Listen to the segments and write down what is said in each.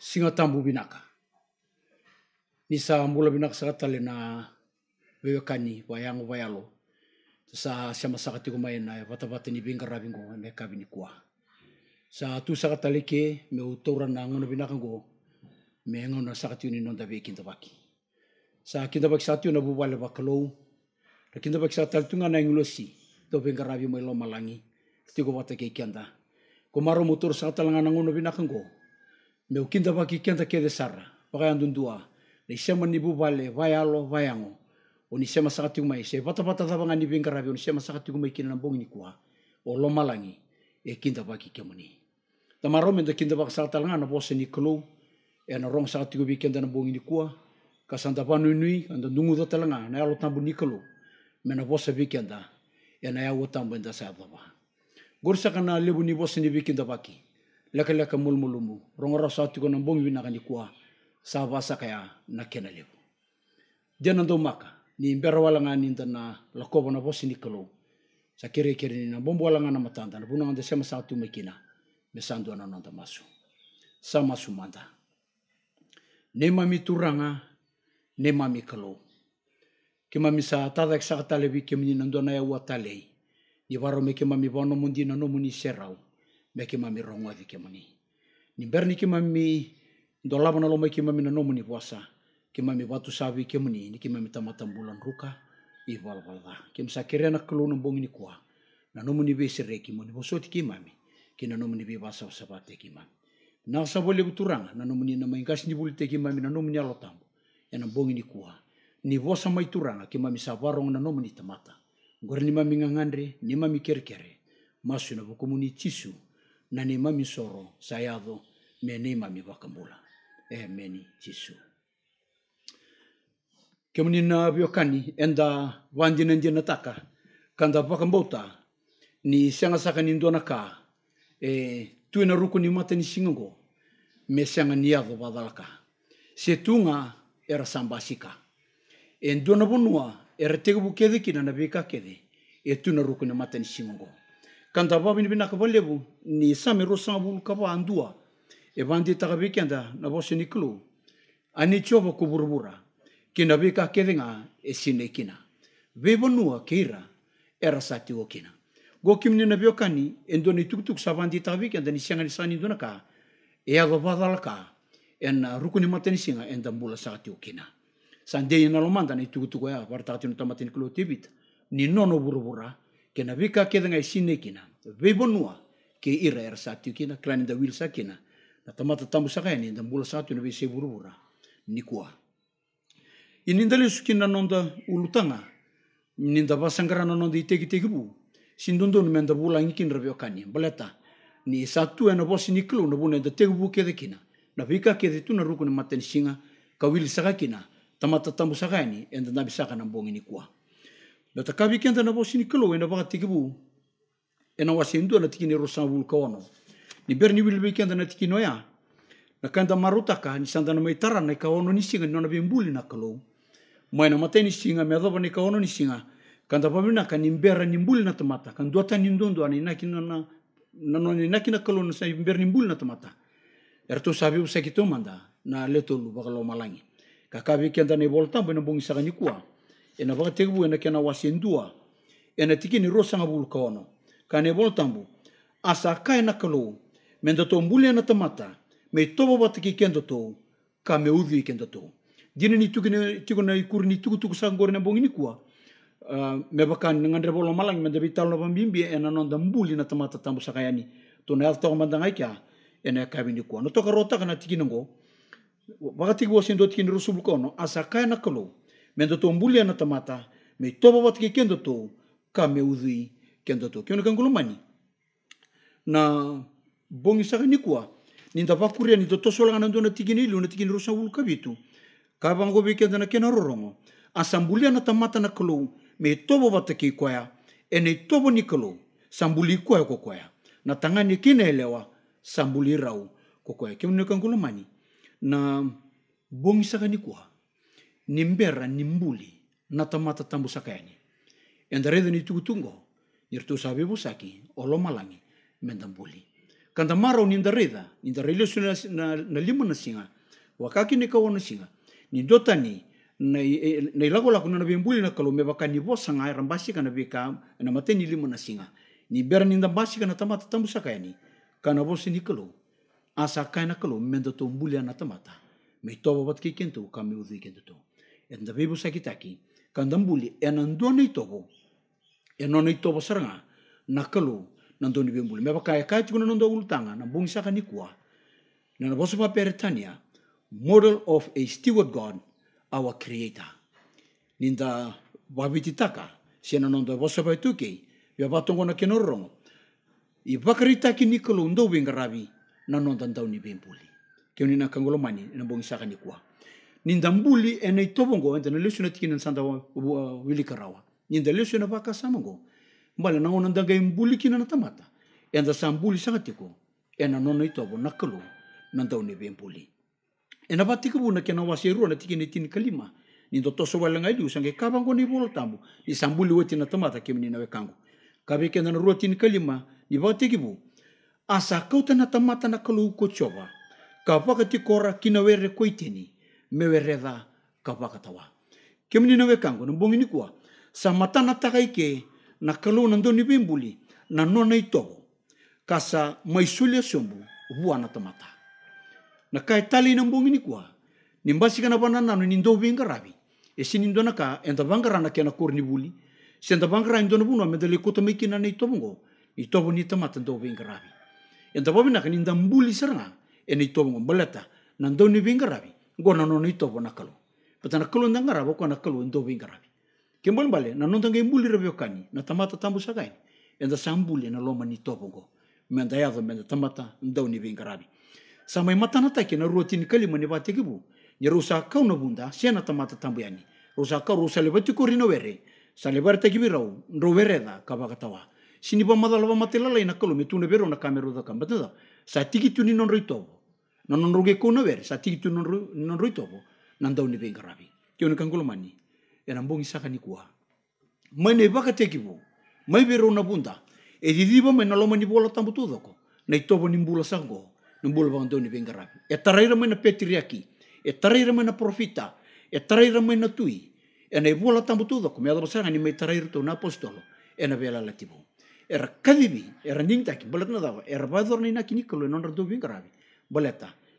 singa tambu binaka. Nisa mula binak sakatale na wewekani wayangu wayalo. Sa siama sakati kumaina vata vata ni bingara bingo ne ni kuwa. Sa tu sakatale ke me utora na ngono binaka go me ngona sakati ni nonda be kintabaki. Sa kintabaki sakati na bubale bakalo. Ra kintabaki sakatale tunga na ngulosi do binga bi mo malangi. Tigo vata ke kianda. Komaro motor sakatale ngana binaka go me ukinda waki kenta ke desara, pakai le um sema ni nibu vale vai alo, vai ango, oni sema sakati kumai, se pata pata tava ngani bingkarabi, oni sema sakati kumai kina nambongi ni kua, o malangi, e kinda waki kemoni. Tamaro da kinda waki langa, na bose ni kolo, e na rong sakati kubi kenda ni kua, kasanta panu nui, anda nungu da talanga, na alo tambu ni kolo, mena bose bikenda, e na ya wotambu enda sa dava. Gorsa kana lebu ni bose ni waki. lekaleka mulmulumu rongora satigo na bomi wina kani kwa sava sakaya na kenalebu jana ndo maka ni mbera wala nga ninda na lakoba na bosi nikalo sa kere kere ni na bombo wala nga na matanda na bunanga de sema satu mekina mesando ano na nanda masu sa masu manda ne mami turanga ne mami kalo ke mami sa tada ek katalebi ke mini nando ya watalei ni varo me ke mami bono mundi na no muni serau me ke mami rongo ave ke mani ni berni ke mami do lava na loma ke mami na nomo ni voasa ke mami watu savi ke mani ni mami tamatambulan ruka i valvalva ke msa kerena klona bongi ni kwa na nomo ni reki mani vosoti kemami. mami ke na nomo ni ve vasa savate ke mami na savole buturanga na ni na ni mami na ni alotambo ya na bongi ni kwa ni vosa maituranga ke mami sa na ni tamata Gore ni mami ngangandre, ni mami kere kere, masu na bukumuni tisu, nanema misoro sayavo menema mivakambula emeni jisu kemunina vyokani enda vandina ndina taka kanda vakambota ni sianga saka ni ka e tuina ruku ni mata ni singo me sianga ni yado badalaka se tunga era sambasika e ndona bonua era tegu bukediki na nabika kede e tuina ruku ni mata ni kandaba binabinaka balebo ni sami ro sambolo kaba andoa e anditaka be kenda na bose ni klo ani tiova kuburubura kina be ka kedenga e sine kina be bonua keira era sa tiwo kina go kimni na bio kani endo ni tuktuk sa vanditaka be kenda ni sianga ni sani ndona ka e ado badalaka ena rukuni mateni singa enda mbula sa tiwo kina sandei na lomanda ni tuktuk ya vartaka tinu tamatini klo tibita ni nono burubura kena wika keda ngai sine kina webonua ke ira era tiu kina klani da wilsa kina na tamata tambu saka ya ni da bula satu na bese nikua ini ndale sukina nonda ulutanga ini da basangra na nonda itegi tegi bu sindondo ni menda bula ngikin rabio kani baleta ni satu ena bosi niklu klo na e bu da tegi bu keda kina na wika keda tu na ruku na maten singa ka wilsa kina tamata tambu saka ya ni enda na bisaka na mbongi nikua Na kabi kenda na bosini kelo wena banga tikibu. Ena wasendu na tikini rosan bul kawono. Ni ber ni wilbe kenda na tikino ya. Na maruta marutaka ni sanda na maitara na kawono ni singa nona bembuli na kelo. Maina mate ni singa me adoba ni kawono ni singa. kanda pamina kan imbera ni mbuli na tamata. Kan duata ni ndondo ana inaki na na na inaki na kelo na sa imbera ni mbuli na tamata. Erto sabi kito manda na leto lu bakalo malangi. Kakabi na ni volta na bongi ni kuwa. E ena baka tegebu ena kena wasendua ena tiki ni ro bulu kaono kane bol tambu asa ka ena kalu menda to mbuli ena tamata mei tobo batiki kendo to ka me udhi kendo to dini ni tuki ne tiko na ikur ni tuku tuku na bongi uh, me baka ngandre bolo malang menda bitalo bambimbi ena nonda mbuli na tamata tambu sakaiani to e e na elto mandangai ena kabini kuwa no toka rota na tiki ngo baka tiki tiki ni rusubulu kaono asa ka ena menda tou buli ana tamata me topa watu ke kenda tou ka me udui kenda ke kiona kangolomani na bongi saka ni kua ni ndapa kuria ni da tosolagana do ndona tikini ilu na tikini rosa ulu kabitu ka bango vangovi kenda na kena rorongo asambuli ana tamata na kalou me topa wata ke koia e nei topa ni kalou sambuli kwa ko koia na tangani kine elewa sambuli rau ko kwa ke kiona kangolomani na bongi saka ni kua nimbera nimbuli nata mata endareda nitukutungo nirtusabe busaki olomalangi mendambuli kanda marau nindareda nindarele suna na, na lima na singa wakaki ni kawa na singa nidotani na, e, e, na ilago lako na bembuli na kalume baka nibo sanga rambasi kana beka na mateni lima na singa ni bera nindambasi kana tamata ini kana bosi ni kalu asa kaina kalu mendotombuli anatamata ya meitoba bat kikentu kami kentu en da bebo sakitaki, kandambuli en andone itobo, en ona itobo saranga, nakalo, nandoni bembuli. Meba kaya kaya tikuna nondo ultanga, na bungi saka nikua, na nabosu pa peretania, model of a steward God, our creator. Ninda wabititaka, siena nondo bosu pa ituki, beba tongo na kenorongo, i bakaritaki nikalo ndo bengarabi, na nondo ndau ni bembuli. Kyo ni nakangolomani, na bungi saka nikua nindambuli enay tobango enda nalesona natikina nisanda wilika karawa. ninda lesona vaka samango mbala ona nandangai mbuli kina na tamata enda sa mbuli sanga tiko ena nona itobo nakalo nandau nebe mbuli ena vatika bu na kena wasi na kalima nindo toso walangai liu sange kabango ni bolo tambo ni sambuli weti na tamata kango kabe kena na kalima ni vatiki bu asa kauta tana tamata na kalu kora kina were koitini mewereda kabakatawa. Kemni nawe kango na bongi nikua sa mata na takai ke na kalu na ndoni bimbuli na nona kasa maisuli ya sombu vua na tamata. Na kai tali na bongi nikua ni mbasi kana bana nanu ni ndo binga rabi. Esi ni ka enda bangara na kena korni buli. Senda bangara na buno medele kota mekina na itobongo. Itobo ni tamata ndo binga rabi. Enda bobina ka ni ndambuli saranga ena itobongo mbalata na ndo ni binga ngo nanono i tovo na kalo pata na kalo nda ngarava ko na kalo ndovo i ngaravi ke bale nanono tanga i mbuli ravio kani na tamata tambu sakaini e da na loma ni tovo ngo me da yava me tamata ndau ni vi ngaravi sa mai matana take na rua tini kalima ni vateke vu ni rusa kau na bunda sia na tamata tambu yani rusa kau rusa leva tiko rino vere sa leva rata kivi rau ndro vere da kavaka tawa sini ba madalava matelala i na kalo me tuna vero na kamero da kambata da sa tiki tuni non roi tovo No ruge kuna ver sa tiki tu non rui topo nandau ni beng karabi kio ni kangkulo mani eran bongi saka ni kua mai ne baka teki bo mai na bunda e di diba mai naloma ni bola tambu tu doko na i ni mbula sango no mbula bang dau ni beng e taraira mai na petiriaki e taraira mai na profita e taraira mai na tui e na i bola tambu tu me adorosanga ni mai taraira to na apostolo e na vela latibu era kadibi era ki balet na dava era bador ni na kinikalo non radu beng karabi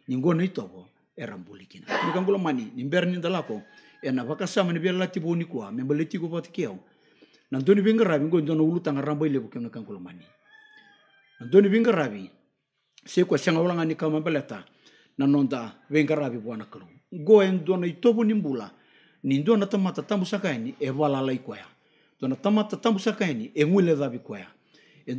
ningo ni erambulikina eh, eran mani ni ber ena eh, baka sama ni bela tibo ni kwa memba leti ko bat keo binga rabi ngo ndono ulu tanga rambo ile bukem kangulo mani nan doni binga rabi se ko sanga wala ngani kama beleta na nonda binga rabi bwana kalo ngo en ndono itobo ni mbula ni ndono tamata tambusaka ni e eh, wala lai kwa dona tamata tambusaka ni e ngule dabi kwa e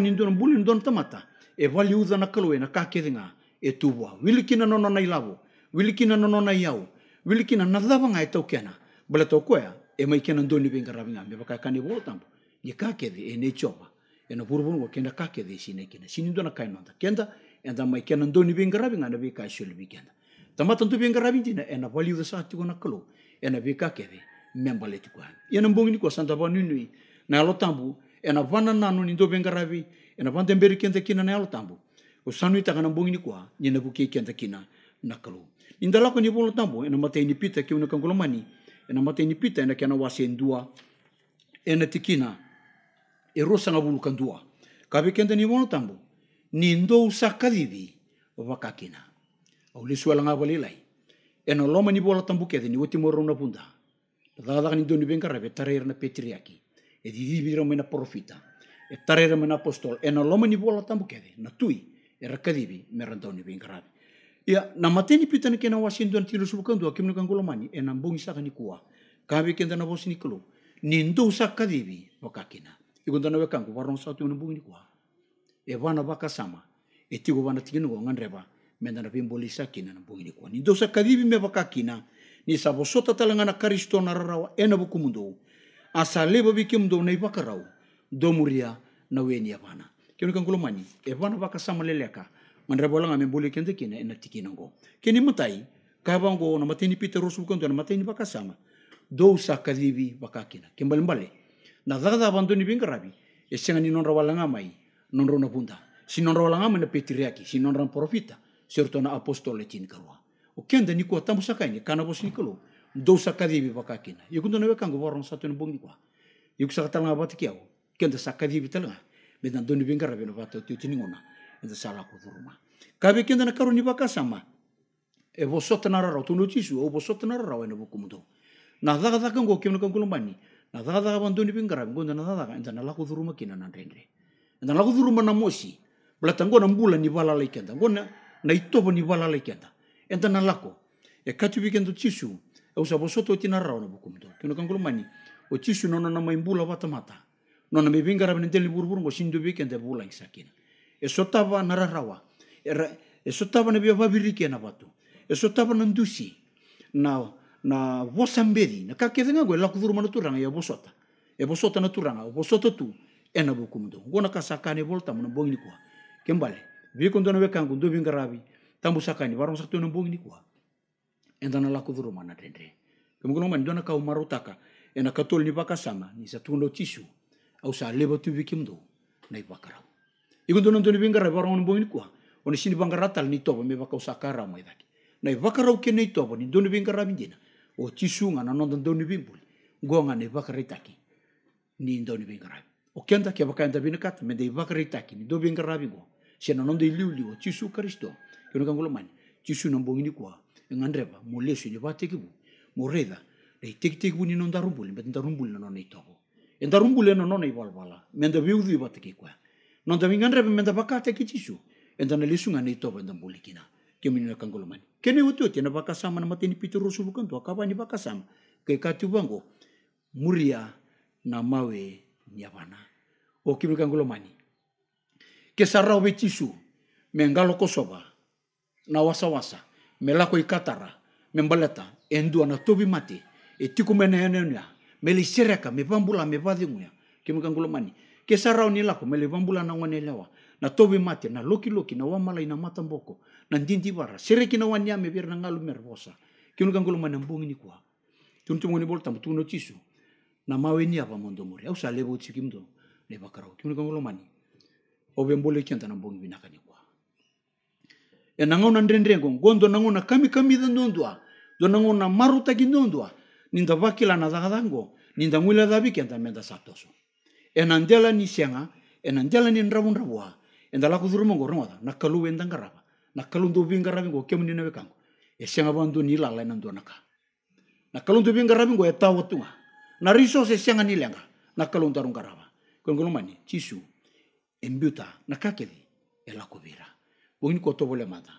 ni ndona mbuli ndona tamata e valiuza na kalo e na kakedinga e tuwa. Wiliki na nono na Wiliki na nono na iau. Wiliki na lawa ngai tau kena. Bala tau koea, e mai kena ndoni benga rabi ngam. Baka kani bolo tampo. Ni kakedi e nei chopa. E na buruburu wa kenda kakedi sine kena. kina. ndona kai kainonda. Kenda, e nda mai kena ndoni benga rabi ngana be kai shuli bi kenda. Tamata ndu benga rabi ndina e na valiu da sa tiko na kalo. E na be kakedi. Memba le tiko hangi. E na mbongi ni kwa santa ba nunui. Na alo tampo. E na vana nanu ni ndo benga rabi. E na vanda mberi kenda kina na alo tampo. o sanu i ini na ni kua ni na buke ki anta kina na kalu ni ni bolo tambo e na ni pita ki una kangula mani e na ni pita e na kia na wasi tikina e ro sanga bulu kandua ka be kenda ni bolo tambo ni ndo usaka divi kina au le suela nga bali lai e loma ni bolo tambo kede ni wati moro na punda Dadaka ni doni bengkara be na petriaki e di di biro mena profita e tarera mena apostol ena na loma ni bolo tambo kede na tui rakadibi miran-taony be inkaraby ia namateny pitany kena ho asindoany tilosobakando akimino kangolomany ena ambogny sakany koa kabe kendana vosiny klo nindo sakadibi wakakina ikondana we kango warong satu na bungini koa e vana vaka sama e tigo vana tingino ngo nganreva mendana pe mbolisa kina na nindo sakadibi me wakakina ni savosota talanga na karisto na rarawa ena bukumundo asaleba bikimdo na ivakarau domuria na weni avana ya kenu kan kulumani e bana baka samale leleka mandra bola ngame boli kende kina ena tikina ngo matai, mutai kabango na mateni peter rusu konto na mateni baka sama dou sakalibi baka kina kembali mbale na ni bandoni bingarabi e sengani non rawalanga mai non na bunda si non rawalanga mana riaki si non ran profita surtout na apostole tin karwa o kende ni tamu sakai ini kana bos nikolo dou sakalibi baka kina yukundo na wekango borong satu na bongi kwa yuksa katalanga batikiao kenda sakalibi talanga maintenant doni be ngara beno vata teo tinigona eda salako duruma kabe kenda na karoni baka sama e vosotana rarau tono tisu ou vosotana rarau ena vokumudo na dhakadhaka ngo kemna kankolombani na dhakadhaka vandoni be ngara ngo eda na dhakadhaka eda na lako duruma kina na ndrendre eda na lako duruma na mosi blata ngo na mbula ni valala ikenda ngo na na itovo ni valala ikenda eda na lako e kati be kendo tisu e usa vosoto tina rarau na vokumudo kemna kankolombani o tisu nona na maimbula vatamata nona mevinga rabi nantele buruburu go sindobe ke nda bulang sakina e sotaba na rarawa e tava ne bia vavirike na batu, e sotaba tava ndusi na na vosambedi na kakedenga go e lakuduru mana turanga ia vosota e vosota na turanga vosota tu e na vokumudu gona ka sakane volta mana bongini kua kembale vikondona vekangu ndovinga rabi tambu sakani varong saktu na bongini kua endana lakuduru mana dendre kemgono man dona ka umarutaka ena katol ni bakasama ni satunda tisu au sa leba tu bikim do na i bakarau i gondo nando ni bengara i warong bongi kua ona sini bangara tal ni toba me bakau kara mo idaki na i bakarau ke nei toba ni doni bengara mindina o tisunga na nondo doni bimbul gonga na i bakara itaki ni doni bengara o kenta ke bakanta binakat me dei bakara itaki ni do bengara bingo sena nondo i liu liu o oh, tisu kristo yono kangulo mani tisu na bongi ni kua nganreba mo lesu ni bateki bu mo reda Nei teki teki bu ni non darumbul, bet darumbul na non enda-roambolena anao na ivalivala miandaveo zy ivatikeko nandamingany reva miandavakasy akeity ki io endanalesogna ne itaovandambola ikina keminakangolomany kene oto dia navakasama namateny pitirosy lokando akava ny vakasama ke ka ty vango muria na mawe ni avana o keminakangolomany ke sarao ve tiso mengalo soba, na wasa melako ikatara membalata endua na tobi mati etiku tiko mena mele sereka me me isereka mevambula mevacigu ke kemikangulomani kesarauni lako mele vambula na lewa na tovi mate na lokiloki na wamalai na matamboko na ndidivara sereki na me vere na ngalu mere vosa kemikangulomani ambongini kua tunutumgoni bol tamu tuno tisu na maweni apa mondomori au sa levo tsiki mdo leva karau kemikangulomani ove mbole kianta na mbongi vinakani kua e nangau na ndrendrengo gondo nangau na kamikami da do nangau na marutaki ndondua ninda nadagadango, na daga dango, ninda ngwila kenta menda En Enandela ni sianga, enandela ni nrabu endala nakalu wenda kalu nakalu ndubi que kemu bandu ni lala enandu naka. Nakalu ndubi ngarabi ngo etawa na riso se sianga ni lenga, nakalu ndaru chisu, embiuta, nakakedi, elakubira. Bongini kotobo le mata,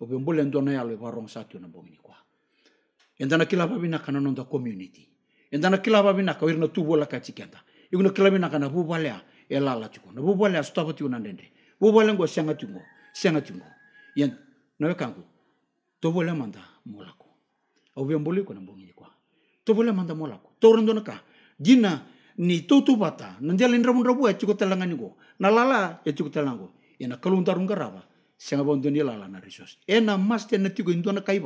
obe mbole kwa. entana kana nanonda community entana kilapavinaka oiri tu tuvu laka tsikenta iku na kilavinaka na vuvu alea e lala tiko na vuvu alea sotava tiko na drede vuvu alea go sianga tiko sianga tiko yen na wekangu Tu alea manda molako auvia boliko na bongi kwa tovu alea manda molako torendona ka jina ni totu bata nandia lindra mundra bua tiko telanga nigo na lala e ya tiko telango na kaluntarunga rava sianga bondoni lala na resource ena mas tena tiko indona kai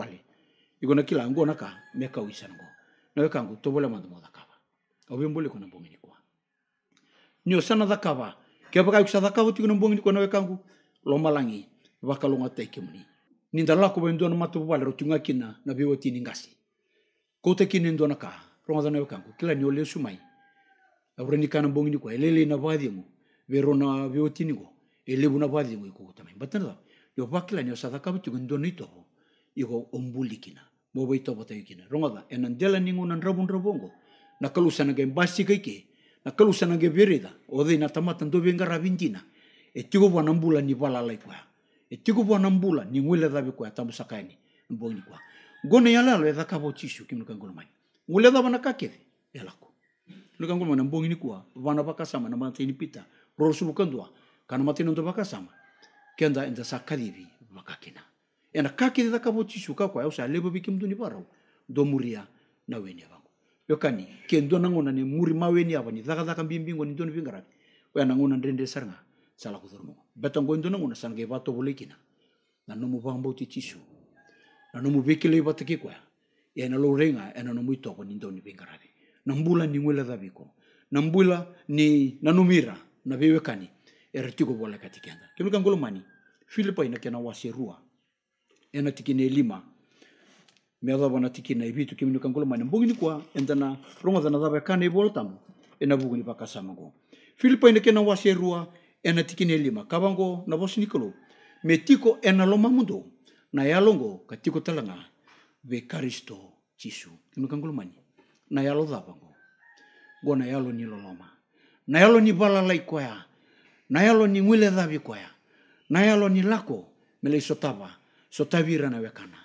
이거는 길 안고 나까 메카 위사는 거 너가 안고 또 볼라 만도 못 아까봐 어빈 볼리 거는 보면 있고 뉴스나 다까봐 개바가 육사 다까고 뛰는 보면 있고 너가 ninda 로말랑이 와칼롱아 테이케무니 닌달라 고 벤도는 마토 kina na 나 tini ngasi kote kinin dona ka ronga dona ngo kila ni ole sumai ni kana bongi ko elele na vadi mo vero na tini ko ele buna vadi ko ko tamai batana yo bakila ni osaka ka bitu ndo nito iko ombuli kina moba ito bata yukina. Rongoda, enan dela ningu nan rabun rabongo. Na kalusa na gen basi kaike, na kalusa na gen bereda, ode na tamatan dobe nga rabindina. E tigo bua nambula ni bala lai kwa. E tigo bua nambula ni ngwele dabe kwa ya tambu sakaini. Mbongi kwa. Gone ya lalo edha ya kabo chishu kimnu kangulu mani. Ngwele daba na kakeve, ya lako. Luka ngulu mani mbongi ni kwa, vana baka sama na mante ni pita. rorosu bukandua kana mate nandu baka sama. Kenda enda sakadivi wakakina. ena kaki kakiri rakavochishuka kwaya usalevo viki do muri ndomuria na weni avangu yokani kendo nang'ona ni muri ma weni ava ni thakathaka mbimbingo ni ndoni vingaraki oya nang'ona ndende sarnga sala kuthormongo betango indo nang'ona saranga ivatovolekina na nomuvamba utichishu na nomuvekele ivataki kwaya ena lourenga ena nomuitoko ni ndoni vingaravi na mbula ni ng'wela thaviko na mbula ni nanumira na vewekani eretiko volekatikenda kinukangolomani filipa ina inakena waserua ena tikine lima meza bona tikine ibitu kimino kangolo mane mbungi ni kwa enda na roma zana zaba ya kane ibolta mu ena bugu ni paka samango ena ina kena wase ya rua ena tikine lima kabango na bosi nikolo metiko ena loma mundo na yalongo katiko talanga ve karisto chisu kimino kangolo mane na yalo zabango gona yalo ni loloma na yalo ni bala lai kwa ya na yalo ni mwile zabi kwa ya ni lako mele isotaba so tavirana akana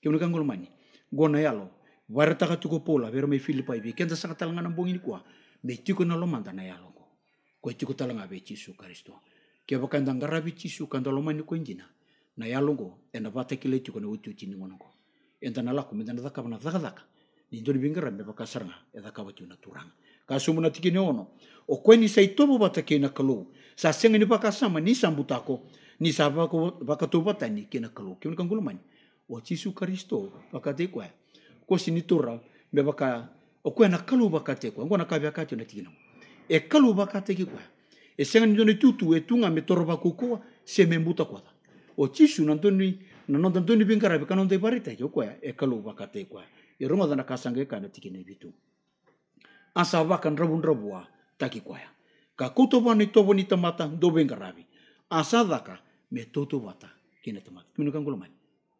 ke mona kangolo mani gona yalo warataka tuko pola vero me filipa ibe kenza saka talanga na bongini kwa me tiko na lomanda na yalo ko ko tiko talanga be chisu karisto. ke bakanda ngara be chisu kanda lomani ko ngina na yalo ena vata kile tiko na utu chini ngona ko enta na lako menda daka na daka daka ni ndori bingara me bakasaranga eda kaba tuna turanga tiki ne ono o kweni saitobo batakena kalu sa sengi ni sama, ni sambutako ny zavakatopatany kenakaloke o oatsisy okaristo pakateko kwa kosi ny tora mbe o okue na kalu bakateko kwa ngona ka tio na tina e kalu bakateki kwa e senga ni doni tutu e tunga me toro bakuko se me mbuta kwa o tisu na doni na no doni bingara be kanon de barita yo kwa e kalu bakateko e ronga dana kasange kana tikine bitu asa bakan rabun rabua taki kwa ka kuto bani tobo tamata do bingarabi asadaka me wata kina tamata kulo kuluman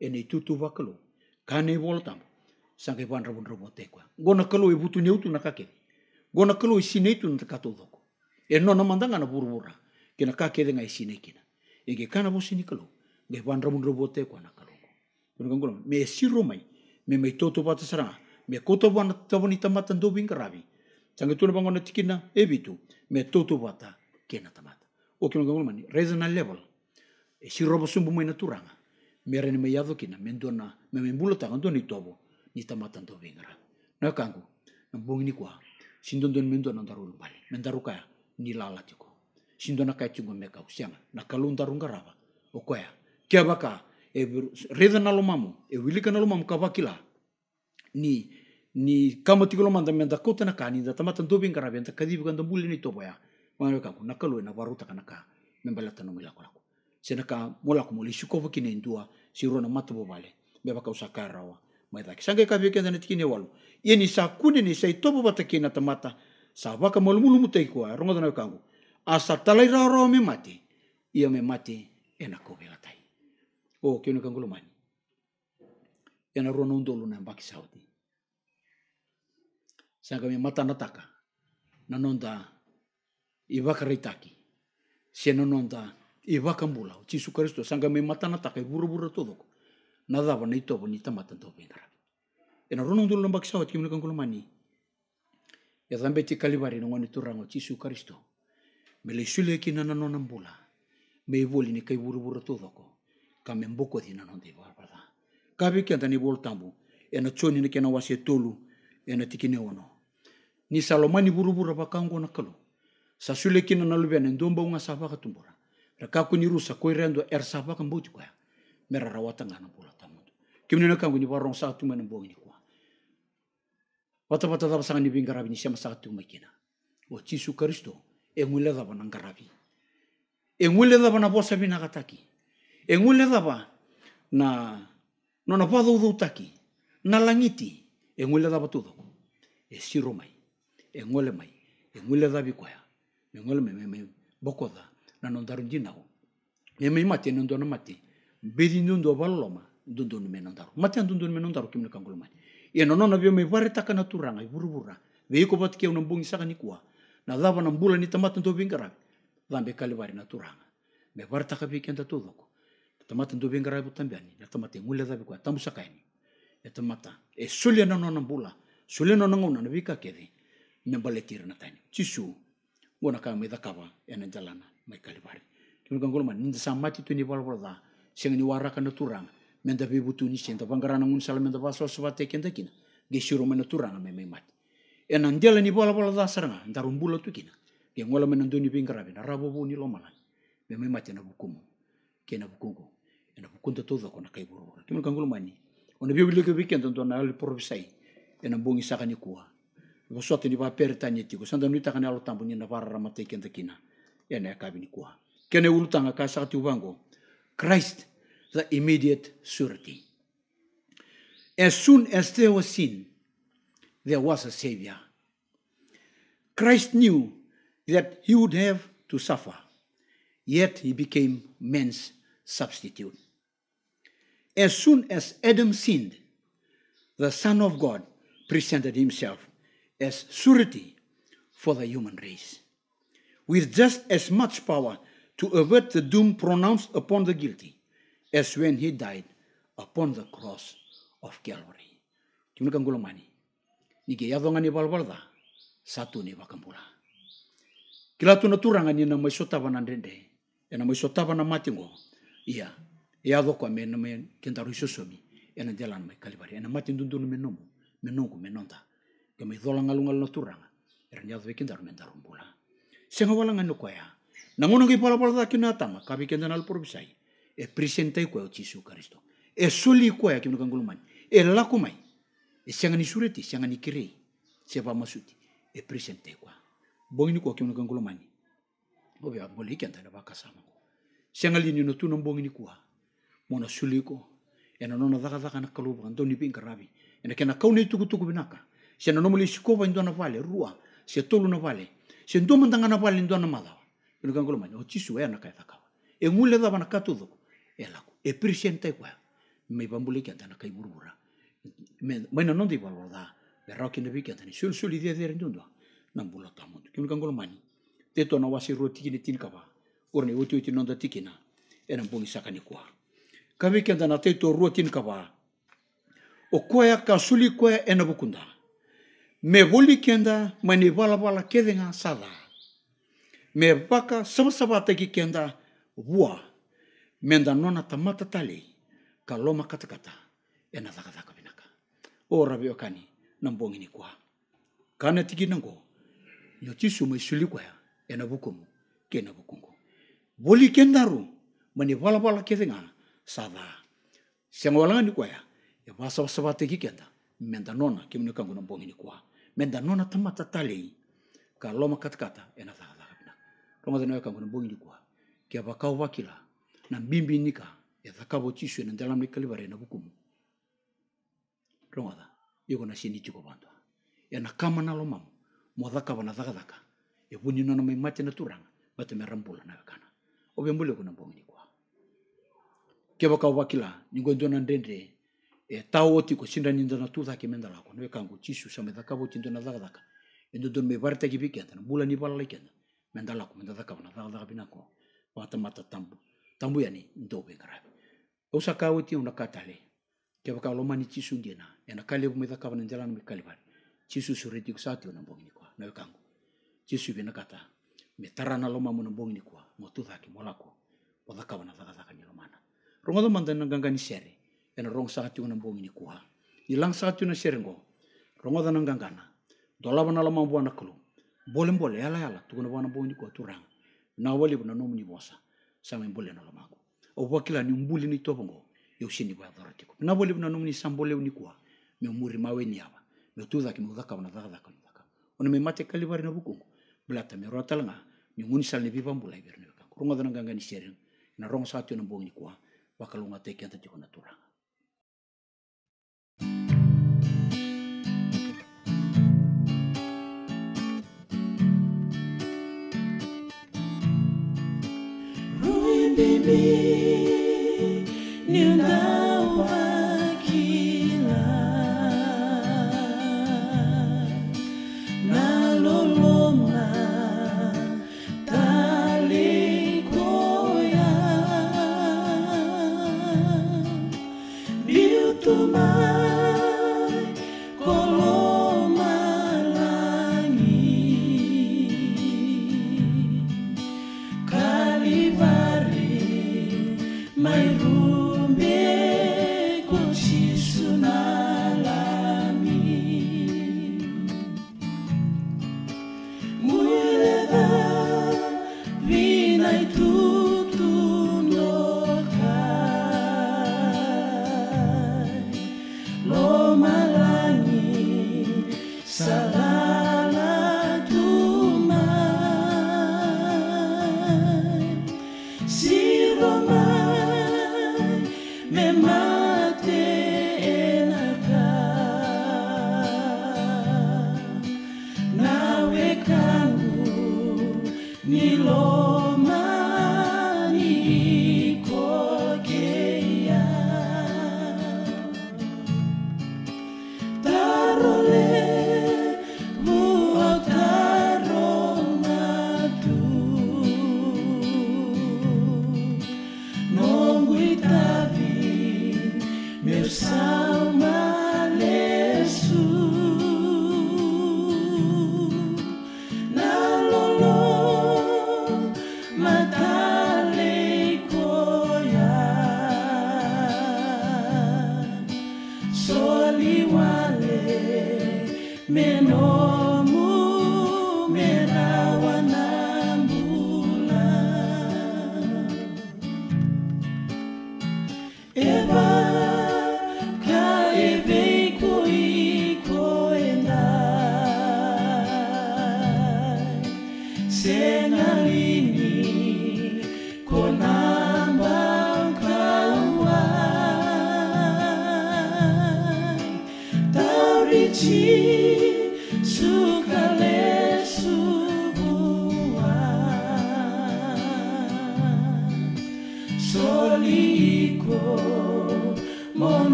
ene tutuwa kalu kane wolo tambo sangai wan rabun rabun tekwa gona kalo e butu na nakake gona kalo e na kato doko e na mandanga na burbura kina kake denga e sinekina ege kana bo sini kalo. ge wan rabun rabun tekwa na kalu kulo kuluman me siromai me me wata saranga me kotowana tawani tamata ndobing karabi sangai tuna bangona tikina ebitu me wata kena tamata o kino mani na level e si robo sumbu mai na turanga mera ni mai kina mendo na me membulo ta kanto ni tobo ni tamata ndo vingara na kangu na bongi ni kwa sindo ndo mendo na ndarul bali kaya ni lala tiko sindo na kai tungo meka usianga na kalunda rungarava o koya kia baka e na lomamu e wilika lomamu kavakila ni ni kamatiko lomanda menda kota na kani da tamata ndo vingara benta kanda ni tobo ya ware kaku nakalu kalo na waruta kana ka membala tanu mila kola ko sena ka mola ku moli shuko vuki ne ndua siro na matu bale beba ka rawa Maeda, ki kisange ka vuki ndana tikine walu yeni sa kune ni sai tobo bata na tamata sa baka mulu mutai ko ronga dana kangu asa talai rawa rawa me mati ia me mati ena ko vela tai o kino mani ena rono ndolo na mbaki sauti sanga me mata nataka nanonda ivaka raitaki siena no an-tany ivaka mbolao jiso kristo sangame matanataka ivoravora todoko na davana itaova ny tamatantaovenara ianareo nondy olona ambakisaho atika aminaka ankolomania iazambe ty kalivarina ho any toragno jiso kristo mila isoleky nananona mbola me ivoliny ka ivoravora todoko ka me mboko adhi nanonde ivarvara ka avy ke andany ivolo tambo ena tsony nake na ho asy atolo ena tikiny ao anao ny salôma ny voravora vakango anakaloha sasule kina na lubene ndomba unga savaka tumbura raka kuni rusa ko rendo er savaka mbuti kwa mera rawata ngana pula tamudu kimni na kangu ni warong sa tuma na bongi kwa wata wata da sanga ni bingarabi ni sema sa tuma kina o chisu kristo e ngule bana na ngarabi e ngule da na bosa bina gataki e ngule ba na nona padu taki na langiti e ngule daba do e siro mai e ngule mai e ngule dabi kwa mingol me me me boko na non daru jina ko me mate non mate bedi non do balolo ma do do me non daru mate non do me non daru kimne kangol ma e non non avio me vare taka na turanga i buru buru ve ko bat ke non bungi saka ni na dava na ni bingara kalivari na turanga me vare taka bi kenta ko tamata bingara ya bu tambiani na tamata ngule da bi kwa tambusa kaini e ya tamata e sulia non non sulia non na kedi me baletir na tani chisu ngona ka me dakaba ena jalana mai kalibari kimu kan kolma ninda samati tu ni balbal da senga ni waraka na turanga menda be butu ni senta ngun sala menda baso so bate kenda kina ge shuru mena turanga me mai mati ena ndela ni balbal da saranga ndarum bula tu kina ge ngola mena ndoni rabo bu ni lomala me mai mati kena bukungu ena bukunta toda kona kai buru kimu kan ni ona bibelika bikenta ndona al provisai ena bongi kuwa vosoata ni vaapery tany atiako sandany hoe takanay alotamboninna varara mataiky andakina ianay akaviny koa kenay olo tagnaka saka tiovango christ the immediate surety as soon as there was sin there was a savior christ knew that he would have to suffer yet he became man's substitute as soon as adam sinned the son of god presented himself as surety for the human race. With just as much power to avert the doom pronounced upon the guilty as when he died upon the cross of Calvary. Tino kangulomani. Nige yadonga ni balbalda. Satu ni wakambula. Kila tu turanga ni na maiso tava na ndende. E na maisota tava na matingo. Ia. E ya ado kwa me na me kentaru iso somi. E na jalan me kalibari. E na matin dundu me ga may dolang alungal na turanga er nya dwe kindar men darumbula senga wala ngano koya nangono gi pala pala na tama kabi kenda por bisai e presentai o chisu kristo e soli no kinu man e la lakumai e senga ni sureti senga ni se va masuti e man koya bongini koya kinu kangulumani obe abole kenda da bakasama senga ni no ni bongini koya mona suli ko na nona daga daga na kalubu antoni pinga rabi na kena kauni tuku tuku binaka Sy nanaoma le sikova indoana valy roa sy atolona valy sy ndoa mandagana valy indoana madava cangolo mani o é na anaka ethakava um e ngule daba na katudhoko e lako e pirisen tai kwa me bambule ki na kai burubura me non nondi valwa da me ne kina viki antana sul sul idia de rindundo na mbula no cangolo mani te na wasi roa tikini tin kava ora ne oti oti da tikina e na mbungi sakani kwa kaviki na te to roa tini kava o koea ka suli koea e na vukundana me voli kenda wala walawala kedenga sada. Me waka sawasawataki kenda wua nda nona tamata tali ka loma katakata e na takataka vinaka. O rabi okani na mbongi ni kwa. Kana tiki nango yo tisu mai suli kwa e na bukumu ke na bukungu. Voli kenda ru wala walawala kedenga sada. Sengwalanga ni kwa ya e wasawasawataki kenda menda nona kemini kangu na mbongi ni kwa mendanona tamatata lei ka katakata ena thakathakapina ronga tena wekangona bongi likua kiapakau vakila na mbimbi nika e ethakavotiswe na ndalamna ikalivare na vukumu rongotha iko na sini tiko vantu ena kama na lomamu mo mothakava na thakathaka e mai mate na turanga rambula na vekana mbule kuna bongi likua kiapakau vakila ndona ndrendre e tao ti ko sinra ninda na tuza ke menda lako ne kango tisu sa meda kabo tindo na daga daga endo don me barta ke bike antana bula ni bala leke menda lako menda daga na daga daga bina ko mata tambu tambu yani ndo be ngara o sa kawo ti una katale ke ba kalo mani tisu ngena ena kale bu meda kabo ndela me kale bari tisu sure ti sa ti ona bongi kango tisu bina kata me tarana loma mo na bongi ko mo tuza ke molako o daga na daga daga ni romana rongodo mandana ngangani sere ena rong sa tiung na bongi ni kuha. Ni lang sa tiung na serengo, rongo da nang gangana, dola bana bolem bole ala ala tuku na bana bongi ni kua turang, na wali bana nomu ni bosa, sa men bole na lama mago. O wakila ni umbuli ni tobongo, yo sini ba dora tiku. Na wali bana nomu ni sambole ni kua, me umuri mawe ni aba, me tuza ki mudaka wana daka daka daka. Ona me mate kalibari na bukungu, blata me rota langa, ni nguni sal ni bipa mbulai berni. Rongo da nganggani gangani serengo, na rongo sa tiung na bongi ni kua, Wakalunga teki anta tiku na turang. Remember me.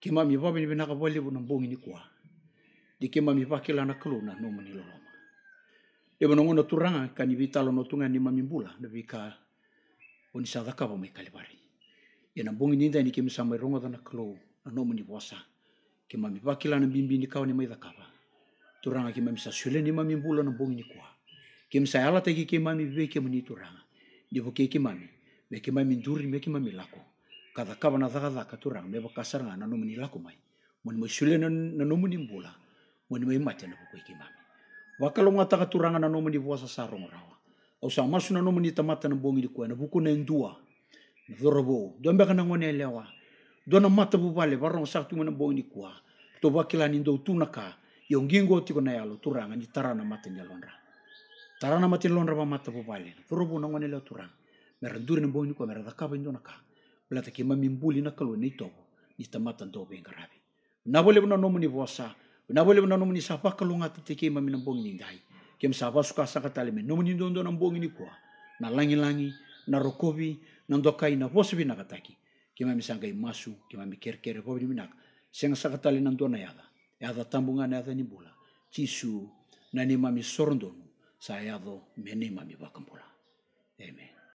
Kima mipa bini bina kapoli bu nampung ini kuah. Di kima mipa kila na kelu no mani loloma. Ibu nongo no turanga kan ibi talo no tunga ni mamimbula na bika oni sadaka bo me kalibari. Ia nambung ini tani kima samai rongo dana klo na no mani wasa. Kima mipa kila na bimbi ni kau ni mai dakapa. Turanga kima misa sule ni mamimbula nambung ini kuah. Kima saya ala tegi kima mi bibe kima turanga. Di buke kima mi. Me kima mi nduri me kima mi kada kaba na zakazaka tu meba kasar ngana nanu mani laku mai mani mai sule nanu mani mbula mani mai mati na pukui kimami wakalo nga taka tu ranga buasa sarong rawa au sang masu nanu mani tamata na bongi dikua na buku na indua na vorobo do mbeka na ngone lewa do mata bubale barong saktu mana bongi dikua to wakila ni tunaka yung gingo tiko na yalo turanga ni tarana mata ni alonra tarana mata ni alonra ba mata bubale vorobo na ngone lewa turanga na bongi dikua meron dakaba indona ka mbola takemamim-boly anankaloana itaoko ny tamatandao bengraby na voalevo nanao amin'ny voasa na voalevo sapa amin'ny sapaka lo agnaty teke maminam-bogniny inday ke misava soka sakataleme no amin'ny ndondonam-bogniny koa na langilangy na rokoby nandoakay na vosa vinakataky ke mamisangay maso ke mamikerekery avao minaka segna sakatale nandoana yada iaga tambogna iaga ni bola tisu na ni mamisorondono sa iago mene mamivakam-bola amen